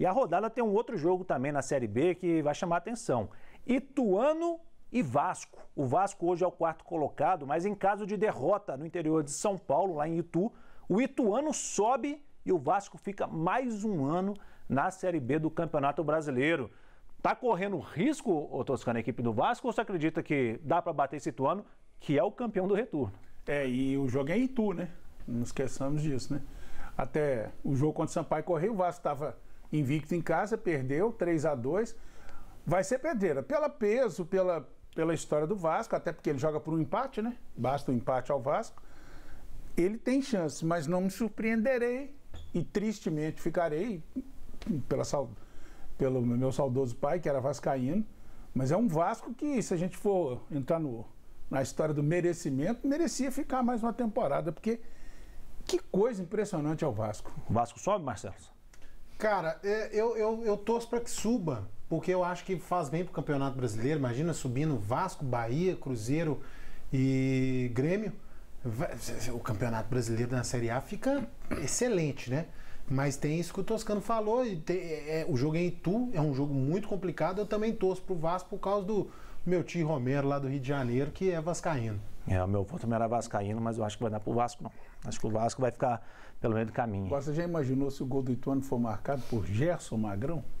E a rodada tem um outro jogo também na Série B que vai chamar atenção. Ituano e Vasco. O Vasco hoje é o quarto colocado, mas em caso de derrota no interior de São Paulo, lá em Itu, o Ituano sobe e o Vasco fica mais um ano na Série B do Campeonato Brasileiro. Tá correndo risco, ô Toscano, a equipe do Vasco, ou você acredita que dá para bater esse Ituano, que é o campeão do retorno? É, e o jogo é em Itu, né? Não esqueçamos disso, né? Até o jogo contra o Sampaio correu o Vasco estava invicto em casa, perdeu 3 a 2 Vai ser pedreira. Pela peso, pela, pela história do Vasco, até porque ele joga por um empate, né? Basta um empate ao Vasco. Ele tem chance, mas não me surpreenderei e tristemente ficarei pela, pelo meu saudoso pai, que era vascaíno. Mas é um Vasco que, se a gente for entrar no, na história do merecimento, merecia ficar mais uma temporada, porque que coisa impressionante é o Vasco. O Vasco sobe, Marcelo? Cara, é, eu, eu, eu torço para que suba, porque eu acho que faz bem para o Campeonato Brasileiro. Imagina subindo Vasco, Bahia, Cruzeiro e Grêmio. O Campeonato Brasileiro na Série A fica excelente, né? Mas tem isso que o Toscano falou. Tem, é, é, o jogo é em Itu é um jogo muito complicado. Eu também torço pro Vasco por causa do meu tio Romero lá do Rio de Janeiro, que é Vascaíno. É, o meu voto também era Vascaíno, mas eu acho que vai dar pro Vasco, não. Acho que o Vasco vai ficar pelo meio do caminho. Você já imaginou se o gol do Ituano for marcado por Gerson Magrão?